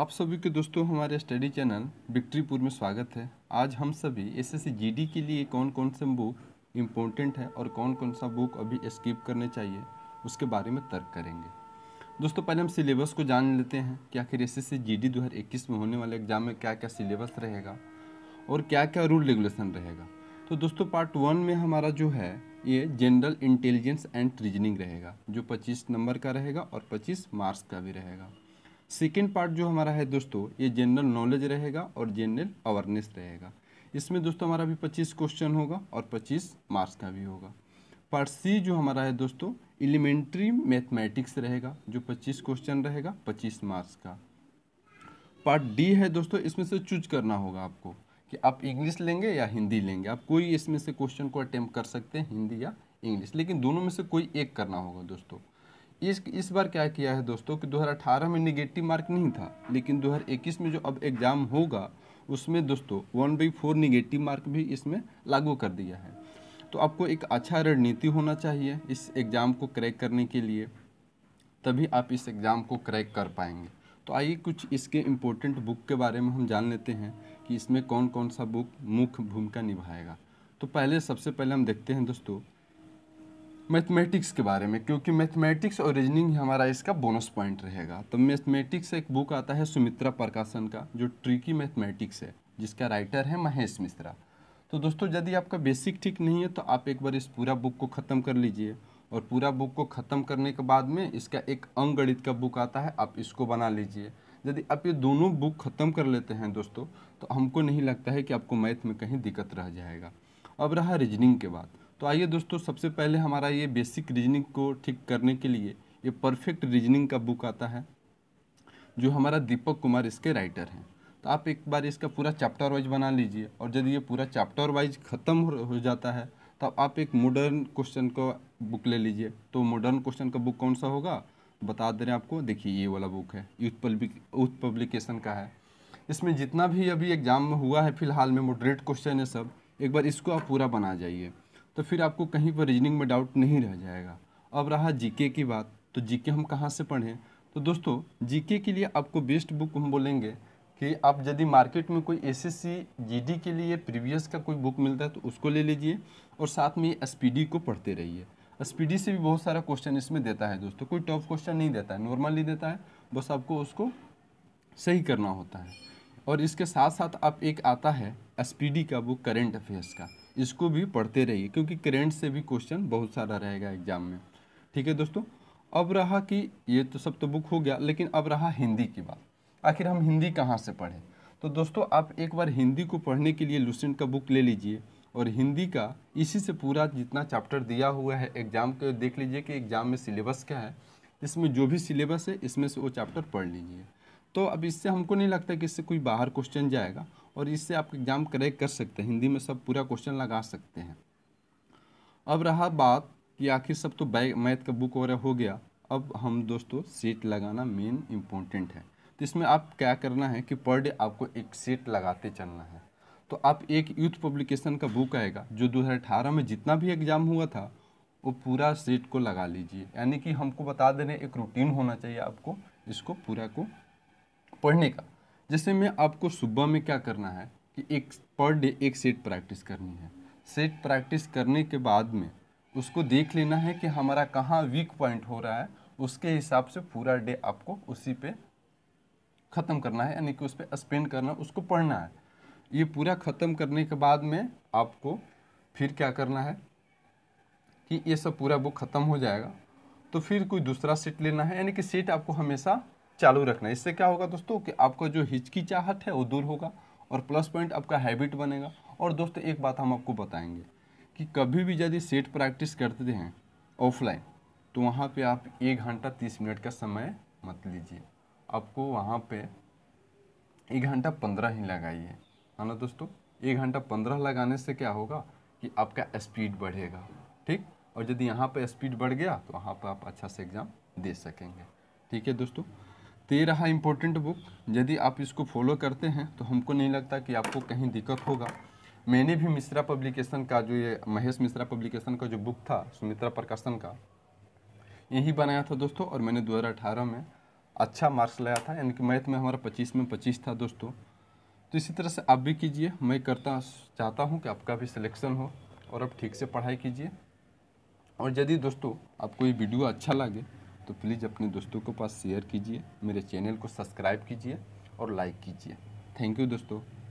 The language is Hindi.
आप सभी के दोस्तों हमारे स्टडी चैनल विक्ट्रीपुर में स्वागत है आज हम सभी एसएससी जीडी के लिए कौन कौन से बुक इम्पोर्टेंट है और कौन कौन सा बुक अभी स्किप करने चाहिए उसके बारे में तर्क करेंगे दोस्तों पहले हम सिलेबस को जान लेते हैं कि आखिर एस एस सी में होने वाले एग्जाम में क्या क्या सिलेबस रहेगा और क्या क्या रूल रेगुलेशन रहेगा तो दोस्तों पार्ट वन में हमारा जो है ये जनरल इंटेलिजेंस एंड रीजनिंग रहेगा जो 25 नंबर का रहेगा और 25 मार्क्स का भी रहेगा सेकेंड पार्ट जो हमारा है दोस्तों ये जनरल नॉलेज रहेगा और जनरल अवेयरनेस रहेगा इसमें दोस्तों हमारा भी पच्चीस क्वेश्चन होगा और पच्चीस मार्क्स का भी होगा पार्ट सी जो हमारा है दोस्तों एलिमेंट्री मैथमेटिक्स रहेगा जो पच्चीस क्वेश्चन रहेगा पच्चीस मार्क्स का पार्ट डी है दोस्तों इसमें से चूज करना होगा आपको कि आप इंग्लिश लेंगे या हिंदी लेंगे आप कोई इसमें से क्वेश्चन को अटैम्प्ट कर सकते हैं हिंदी या इंग्लिश लेकिन दोनों में से कोई एक करना होगा दोस्तों इस इस बार क्या किया है दोस्तों कि 2018 में निगेटिव मार्क नहीं था लेकिन 2021 में जो अब एग्ज़ाम होगा उसमें दोस्तों one by four negative mark भी इसमें लागू कर दिया है तो आपको एक अच्छा रणनीति होना चाहिए इस एग्ज़ाम को क्रैक करने के लिए तभी आप इस एग्ज़ाम को क्रैक कर पाएंगे तो आइए कुछ इसके इम्पोर्टेंट बुक के बारे में हम जान लेते हैं कि इसमें कौन कौन सा बुक मुख्य भूमिका निभाएगा तो पहले सबसे पहले हम देखते हैं दोस्तों मैथमेटिक्स के बारे में क्योंकि मैथमेटिक्स और रीजनिंग हमारा इसका बोनस पॉइंट रहेगा तो मैथमेटिक्स एक बुक आता है सुमित्रा प्रकाशन का जो ट्रिकी मैथमेटिक्स है जिसका राइटर है महेश मिश्रा तो दोस्तों यदि आपका बेसिक ठीक नहीं है तो आप एक बार इस पूरा बुक को ख़त्म कर लीजिए और पूरा बुक को ख़त्म करने के बाद में इसका एक अंगणित का बुक आता है आप इसको बना लीजिए यदि आप ये दोनों बुक ख़त्म कर लेते हैं दोस्तों तो हमको नहीं लगता है कि आपको मैथ में कहीं दिक्कत रह जाएगा अब रहा रीजनिंग के बाद तो आइए दोस्तों सबसे पहले हमारा ये बेसिक रीजनिंग को ठीक करने के लिए ये परफेक्ट रीजनिंग का बुक आता है जो हमारा दीपक कुमार इसके राइटर हैं तो आप एक बार इसका पूरा चैप्टर वाइज बना लीजिए और यदि ये पूरा चैप्टर वाइज ख़त्म हो जाता है तब तो आप एक मॉडर्न क्वेश्चन का बुक ले लीजिए तो मॉडर्न क्वेश्चन का बुक कौन सा होगा बता दे रहे हैं आपको देखिए ये वाला बुक है यूथ पब्लिक यूथ पब्लिकेशन का है इसमें जितना भी अभी एग्ज़ाम हुआ है फिलहाल में मोडरेट क्वेश्चन है सब एक बार इसको आप पूरा बना जाइए तो फिर आपको कहीं पर रीजनिंग में डाउट नहीं रह जाएगा अब रहा जीके की बात तो जीके हम कहाँ से पढ़ें तो दोस्तों जीके के लिए आपको बेस्ट बुक हम बोलेंगे कि आप यदि मार्केट में कोई एस एस के लिए प्रीवियस का कोई बुक मिलता है तो उसको ले लीजिए और साथ में एस को पढ़ते रहिए एस से भी बहुत सारा क्वेश्चन इसमें देता है दोस्तों कोई टॉप क्वेश्चन नहीं देता है नॉर्मली देता है बस आपको उसको सही करना होता है और इसके साथ साथ आप एक आता है एस का बुक करेंट अफेयर्स का इसको भी पढ़ते रहिए क्योंकि करेंट से भी क्वेश्चन बहुत सारा रहेगा एग्जाम में ठीक है दोस्तों अब रहा कि ये तो सब तो बुक हो गया लेकिन अब रहा हिंदी की बात आखिर हम हिंदी कहाँ से पढ़ें तो दोस्तों आप एक बार हिंदी को पढ़ने के लिए लूसेंट का बुक ले लीजिए और हिंदी का इसी से पूरा जितना चैप्टर दिया हुआ है एग्ज़ाम के देख लीजिए कि एग्ज़ाम में सिलेबस क्या है इसमें जो भी सिलेबस है इसमें से वो चैप्टर पढ़ लीजिए तो अब इससे हमको नहीं लगता कि इससे कोई बाहर क्वेश्चन जाएगा और इससे आप एग्ज़ाम क्रैक कर सकते हैं हिंदी में सब पूरा क्वेश्चन लगा सकते हैं अब रहा बात कि आखिर सब तो बैग मैथ का बुक वगैरह हो गया अब हम दोस्तों सेट लगाना मेन इम्पोर्टेंट है तो इसमें आप क्या करना है कि पर डे आपको एक सेट लगाते चलना है तो आप एक यूथ पब्लिकेशन का बुक आएगा जो दो में जितना भी एग्ज़ाम हुआ था वो पूरा सेट को लगा लीजिए यानी कि हमको बता दे रहे एक रूटीन होना चाहिए आपको इसको पूरा को पढ़ने का जैसे मैं आपको सुबह में क्या करना है कि एक पर डे एक सेट प्रैक्टिस करनी है सेट प्रैक्टिस करने के बाद में उसको देख लेना है कि हमारा कहाँ वीक पॉइंट हो रहा है उसके हिसाब से पूरा डे आपको उसी पे ख़त्म करना है यानी कि उस पर स्पेंड करना उसको पढ़ना है ये पूरा ख़त्म करने के बाद में आपको फिर क्या करना है कि ये सब पूरा बुक ख़त्म हो जाएगा तो फिर कोई दूसरा सेट लेना है यानी कि सेट आपको हमेशा चालू रखना है इससे क्या होगा दोस्तों कि आपका जो हिचकिचाहट है वो दूर होगा और प्लस पॉइंट आपका हैबिट बनेगा और दोस्तों एक बात हम आपको बताएंगे कि कभी भी यदि सेट प्रैक्टिस करते हैं ऑफलाइन तो वहाँ पे आप एक घंटा तीस मिनट का समय मत लीजिए आपको वहाँ पे एक घंटा पंद्रह ही लगाइए है ना दोस्तों एक घंटा पंद्रह लगाने से क्या होगा कि आपका स्पीड बढ़ेगा ठीक और यदि यहाँ पर स्पीड बढ़ गया तो वहाँ पर आप अच्छा से एग्ज़ाम दे सकेंगे ठीक है दोस्तों तो रहा इम्पोर्टेंट बुक यदि आप इसको फॉलो करते हैं तो हमको नहीं लगता कि आपको कहीं दिक्कत होगा मैंने भी मिश्रा पब्लिकेशन का जो ये महेश मिश्रा पब्लिकेशन का जो बुक था सुमित्रा प्रकाशन का यही बनाया था दोस्तों और मैंने दो में अच्छा मार्क्स लाया था यानी कि मैथ में हमारा पच्चीस में पच्चीस था दोस्तों तो इसी तरह से आप भी कीजिए मैं करता चाहता हूँ कि आपका भी सिलेक्शन हो और आप ठीक से पढ़ाई कीजिए और यदि दोस्तों आपको ये वीडियो अच्छा लगे तो प्लीज़ अपने दोस्तों के पास शेयर कीजिए मेरे चैनल को सब्सक्राइब कीजिए और लाइक कीजिए थैंक यू दोस्तों